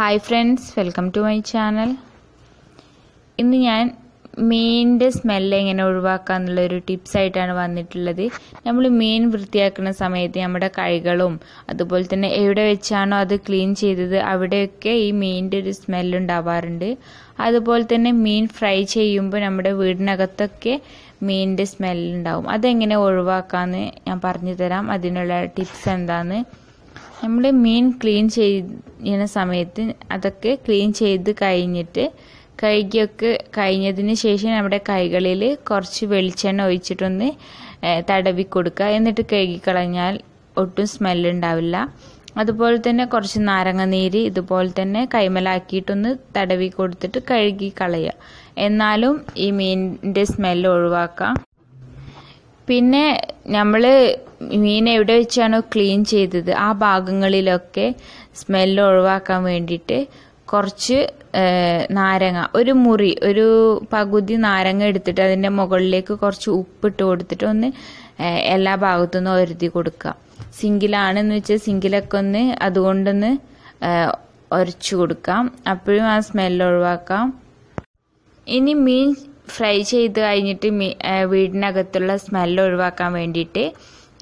hi friends welcome to my channel ഇന്ന് ഞാൻ മീനിൻ്റെ സ്മെല്ല് എങ്ങനെ ഒഴിവാക്കുക എന്നുള്ളൊരു ടിപ്സായിട്ടാണ് വന്നിട്ടുള്ളത് നമ്മൾ മീൻ വൃത്തിയാക്കുന്ന സമയത്ത് നമ്മുടെ കൈകളും അതുപോലെ തന്നെ എവിടെ വെച്ചാണോ അത് ക്ലീൻ ചെയ്തത് അവിടെയൊക്കെ ഈ മീനിൻ്റെ ഒരു സ്മെല്ലുണ്ടാവാറുണ്ട് അതുപോലെ തന്നെ മീൻ ഫ്രൈ ചെയ്യുമ്പോൾ നമ്മുടെ വീടിനകത്തൊക്കെ മീനിൻ്റെ സ്മെല്ലുണ്ടാവും അതെങ്ങനെ ഒഴിവാക്കാമെന്ന് ഞാൻ പറഞ്ഞു തരാം അതിനുള്ള ടിപ്സ് എന്താണെന്ന് നമ്മൾ മീൻ ക്ലീൻ ചെയ്യുന്ന സമയത്ത് അതൊക്കെ ക്ലീൻ ചെയ്ത് കഴിഞ്ഞിട്ട് കഴുകിയൊക്കെ കഴിഞ്ഞതിന് ശേഷം നമ്മുടെ കൈകളിൽ കുറച്ച് വെളിച്ചെണ്ണ ഒഴിച്ചിട്ടൊന്ന് തടവി കൊടുക്കുക എന്നിട്ട് കഴുകിക്കളഞ്ഞാൽ ഒട്ടും സ്മെല്ലുണ്ടാവില്ല അതുപോലെ തന്നെ കുറച്ച് നാരങ്ങ നീര് ഇതുപോലെ തന്നെ കൈമലാക്കിയിട്ടൊന്ന് തടവി കൊടുത്തിട്ട് കഴുകി കളയുക എന്നാലും ഈ മീനിൻ്റെ സ്മെല്ല് ഒഴിവാക്കാം പിന്നെ നമ്മൾ മീൻ എവിടെ വെച്ചാണോ ക്ലീൻ ചെയ്തത് ആ ഭാഗങ്ങളിലൊക്കെ സ്മെല്ല് ഒഴിവാക്കാൻ വേണ്ടിയിട്ട് കുറച്ച് നാരങ്ങ ഒരു മുറി ഒരു പകുതി നാരങ്ങ എടുത്തിട്ട് അതിൻ്റെ മുകളിലേക്ക് കുറച്ച് ഉപ്പിട്ട് കൊടുത്തിട്ട് ഒന്ന് എല്ലാ ഭാഗത്തുനിന്നും ഒരുതി കൊടുക്കുക സിങ്കിലാണെന്ന് വെച്ചാൽ സിങ്കിലൊക്കെ ഒന്ന് അതുകൊണ്ടൊന്ന് ഒരച്ചു കൊടുക്കാം അപ്പോഴും ആ സ്മെല്ല് ഒഴിവാക്കാം ഇനി മീൻ ഫ്രൈ ചെയ്ത് കഴിഞ്ഞിട്ട് വീടിനകത്തുള്ള സ്മെല്ല് ഒഴിവാക്കാൻ വേണ്ടിയിട്ട്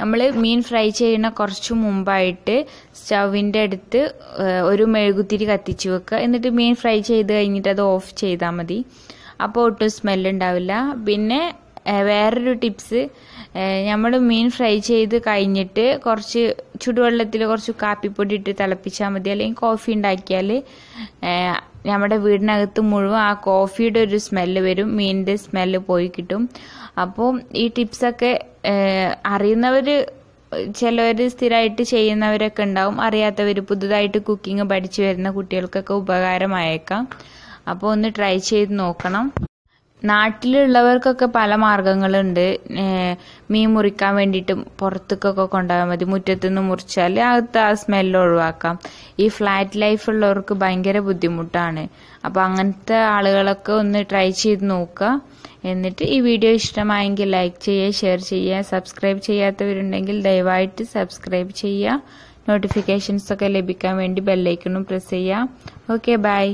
നമ്മൾ മീൻ ഫ്രൈ ചെയ്യുന്ന കുറച്ച് മുമ്പായിട്ട് സ്റ്റൗവിൻ്റെ അടുത്ത് ഒരു മെഴുകുതിരി കത്തിച്ച് വെക്കുക എന്നിട്ട് മീൻ ഫ്രൈ ചെയ്ത് കഴിഞ്ഞിട്ട് അത് ഓഫ് ചെയ്താൽ മതി അപ്പോൾ ഒട്ടും സ്മെല്ലുണ്ടാവില്ല പിന്നെ വേറൊരു ടിപ്സ് നമ്മൾ മീൻ ഫ്രൈ ചെയ്ത് കഴിഞ്ഞിട്ട് കുറച്ച് ചുടുവെള്ളത്തിൽ കുറച്ച് കാപ്പിപ്പൊടി ഇട്ട് തിളപ്പിച്ചാൽ മതി അല്ലെങ്കിൽ കോഫി ഉണ്ടാക്കിയാൽ നമ്മുടെ വീടിനകത്ത് മുഴുവൻ ആ കോഫിയുടെ ഒരു സ്മെല്ല് വരും മീനിൻ്റെ സ്മെല്ല് പോയി കിട്ടും അപ്പോൾ ഈ ടിപ്സൊക്കെ അറിയുന്നവർ ചിലവർ സ്ഥിരമായിട്ട് ചെയ്യുന്നവരൊക്കെ ഉണ്ടാവും അറിയാത്തവർ പുതുതായിട്ട് കുക്കിംഗ് പഠിച്ചു വരുന്ന കുട്ടികൾക്കൊക്കെ ഉപകാരമായേക്കാം അപ്പോൾ ഒന്ന് ട്രൈ ചെയ്ത് നോക്കണം നാട്ടിലുള്ളവർക്കൊക്കെ പല മാർഗങ്ങളുണ്ട് മീൻ മുറിക്കാൻ വേണ്ടിയിട്ട് പുറത്തേക്കൊക്കെ കൊണ്ടുപോയാൽ മതി മുറ്റത്തുനിന്ന് മുറിച്ചാൽ അകത്ത് ആ സ്മെല്ല് ഒഴിവാക്കാം ഈ ഫ്ലാറ്റ് ലൈഫ് ഉള്ളവർക്ക് ഭയങ്കര ബുദ്ധിമുട്ടാണ് അപ്പോൾ അങ്ങനത്തെ ആളുകളൊക്കെ ഒന്ന് ട്രൈ ചെയ്ത് നോക്കുക എന്നിട്ട് ഈ വീഡിയോ ഇഷ്ടമായെങ്കിൽ ലൈക്ക് ചെയ്യുക ഷെയർ ചെയ്യുക സബ്സ്ക്രൈബ് ചെയ്യാത്തവരുണ്ടെങ്കിൽ ദയവായിട്ട് സബ്സ്ക്രൈബ് ചെയ്യുക നോട്ടിഫിക്കേഷൻസ് ഒക്കെ ലഭിക്കാൻ വേണ്ടി ബെല്ലൈക്കണും പ്രസ് ചെയ്യുക ഓക്കെ ബൈ